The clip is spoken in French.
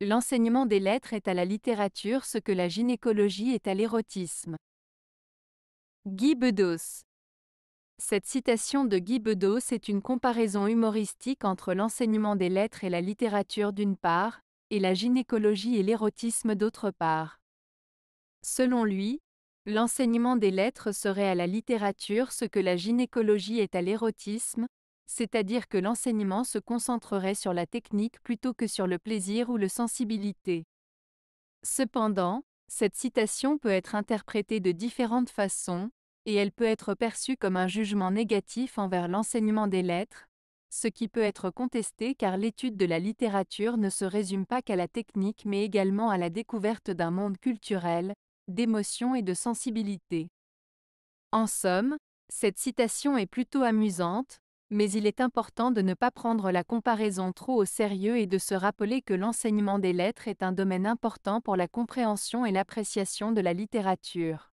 L'enseignement des lettres est à la littérature ce que la gynécologie est à l'érotisme. Guy Bedos Cette citation de Guy Bedos est une comparaison humoristique entre l'enseignement des lettres et la littérature d'une part, et la gynécologie et l'érotisme d'autre part. Selon lui, l'enseignement des lettres serait à la littérature ce que la gynécologie est à l'érotisme, c'est-à-dire que l'enseignement se concentrerait sur la technique plutôt que sur le plaisir ou le sensibilité. Cependant, cette citation peut être interprétée de différentes façons, et elle peut être perçue comme un jugement négatif envers l'enseignement des lettres, ce qui peut être contesté car l'étude de la littérature ne se résume pas qu'à la technique mais également à la découverte d'un monde culturel, d'émotions et de sensibilité. En somme, cette citation est plutôt amusante, mais il est important de ne pas prendre la comparaison trop au sérieux et de se rappeler que l'enseignement des lettres est un domaine important pour la compréhension et l'appréciation de la littérature.